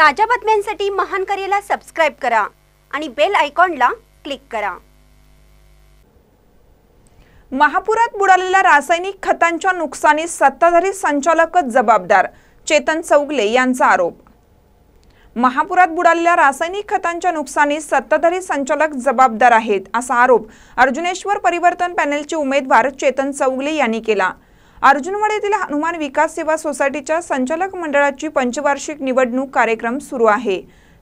ताज्या बातम्यांसाठी महान करेला सबस्क्राईब करा आणि बेल आयकॉनला क्लिक करा महापुरात बुडालेल्या रासायनिक खतांच्या नुकसानीस सत्ताधारी संचालकच जबाबदार चेतन चौगले यांचा आरोप महापुरात बुडालेल्या रासायनिक खतांच्या नुकसानीस सत्ताधारी संचालक जबाबदार आहेत असा आरोप अर्जुनेश्वर परिवर्तन पॅनेलचे उमेदवार चेतन चौगले यांनी केला अर्जुनवाडीतील येथील हनुमान विकास सेवा सोसायटीच्या संचालक मंडळाची पंचवार्षिक निवडणूक कार्यक्रम सुरू आहे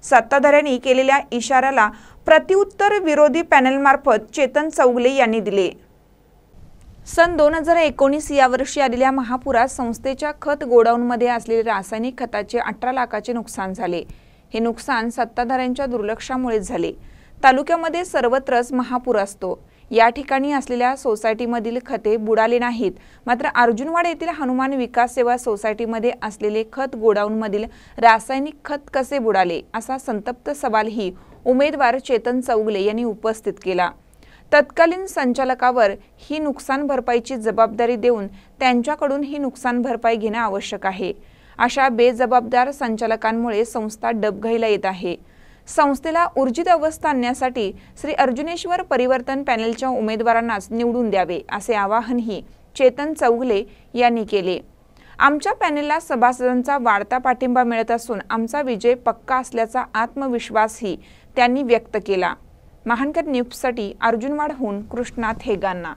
सत्ताधाऱ्यांनी केलेल्या इशाऱ्याला प्रत्युत्तर विरोधी पॅनलमार्फत चेतन चौगले यांनी दिले सन दोन हजार एकोणीस या वर्षी आलेल्या महापुरात संस्थेच्या खत गोडाऊनमध्ये असलेले रासायनिक खताचे अठरा लाखाचे नुकसान झाले हे नुकसान सत्ताधाऱ्यांच्या दुर्लक्षामुळे झाले तालुक्यामध्ये सर्वत्रच महापूर असतो या ठिकाणी असलेल्या सोसायटीमधील खते बुडाले नाहीत मात्र अर्जुनवाड येथील हनुमान विकास सेवा सोसायटीमध्ये असलेले खत गोडाऊनमधील रासायनिक खत कसे बुडाले असा संतप्त सवालही उमेदवार चेतन चौगले यांनी उपस्थित केला तत्कालीन संचालकावर ही नुकसान भरपाईची जबाबदारी देऊन त्यांच्याकडून ही नुकसान भरपाई घेणं आवश्यक आहे अशा बेजबाबदार संचालकांमुळे संस्था डबघाईला येत आहे संस्थेला ऊर्जित अवस्था आणण्यासाठी श्री अर्जुनेश्वर परिवर्तन पॅनेलच्या उमेदवारांनाच निवडून द्यावे असे आवाहनही चेतन चौगले यांनी केले आमच्या पॅनेलला सभासदांचा वाढता पाठिंबा मिळत असून आमचा विजय पक्का असल्याचा आत्मविश्वासही त्यांनी व्यक्त केला महानकर न्यूजसाठी अर्जुनवाडहून कृष्णा थेगांना